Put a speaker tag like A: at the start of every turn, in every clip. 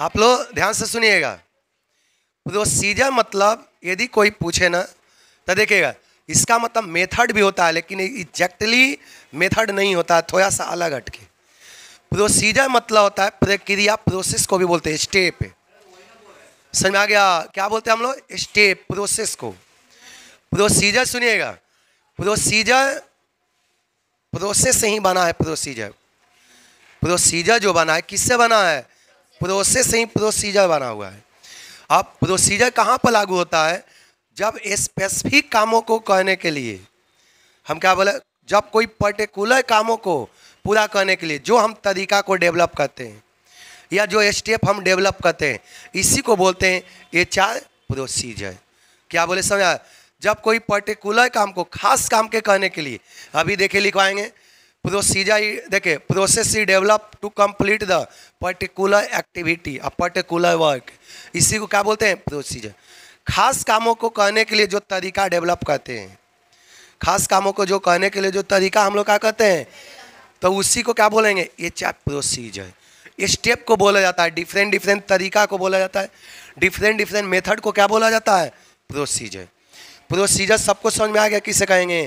A: आप लोग ध्यान से सुनिएगा तो सीधा मतलब यदि कोई पूछे ना तो देखिएगा इसका मतलब मेथड भी होता है लेकिन एग्जैक्टली मेथड नहीं होता है थोड़ा सा अलग हटके प्रोसीजर तो मतलब होता है प्रक्रिया प्रोसेस को भी बोलते हैं स्टेप समझ में आ गया क्या बोलते हैं हम लोग स्टेप प्रोसेस को प्रोसीजर तो सुनिएगा प्रोसीजर तो प्रोसेस से ही बना है प्रोसीजर प्रोसीजर जो बना है किससे बना है प्रोसेस ही प्रोसीजर बना हुआ है अब प्रोसीजर कहाँ पर लागू होता है जब स्पेसिफिक कामों को कहने के लिए हम क्या बोले जब कोई पर्टिकुलर कामों को पूरा करने के लिए जो हम तरीका को डेवलप करते हैं या जो स्टेप हम डेवलप करते हैं इसी को बोलते हैं ये चार प्रोसीजर क्या बोले समझा जब कोई पर्टिकुलर काम को खास काम के करने के लिए अभी देखे लिखवाएंगे प्रोसीजर देखिए प्रोसेस ही develop to complete the particular activity a particular work इसी को क्या बोलते हैं प्रोसीजर खास कामों को कहने के लिए जो तरीका डेवलप करते हैं खास कामों को जो कहने के लिए जो तरीका हम लोग क्या कहते हैं तो उसी को क्या बोलेंगे ये चैप प्रोसीजर स्टेप को बोला जाता है डिफरेंट डिफरेंट तरीका को बोला जाता है डिफरेंट डिफरेंट मेथड को क्या बोला जाता है प्रोसीजर प्रोसीजर सबको समझ में आ गया किसे कहेंगे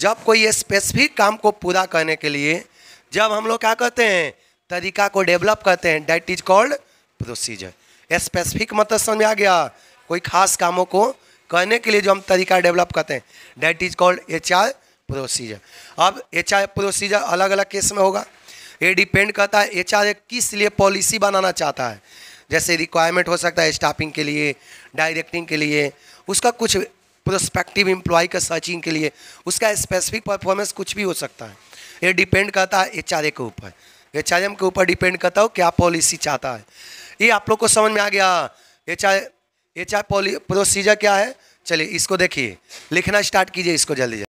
A: जब कोई स्पेसिफिक काम को पूरा करने के लिए जब हम लोग क्या करते हैं तरीका को डेवलप करते हैं that is called procedure specific मतलब समझ में आ गया कोई खास कामों को करने के लिए जो हम तरीका डेवलप करते हैं that is called H R procedure अब एच आर प्रोसीजर अलग अलग केस में होगा ये डिपेंड करता है एच आर किस लिए पॉलिसी बनाना चाहता है जैसे रिक्वायरमेंट हो सकता है स्टाफिंग के लिए डायरेक्टिंग के लिए उसका कुछ प्रोस्पेक्टिव इम्प्लॉय का सर्चिंग के लिए उसका स्पेसिफिक परफॉर्मेंस कुछ भी हो सकता है ये डिपेंड करता है एच के ऊपर एच के ऊपर डिपेंड करता हो क्या पॉलिसी चाहता है ये आप लोग को समझ में आ गया एच आई एच प्रोसीजर क्या है चलिए इसको देखिए लिखना स्टार्ट कीजिए इसको जल्दी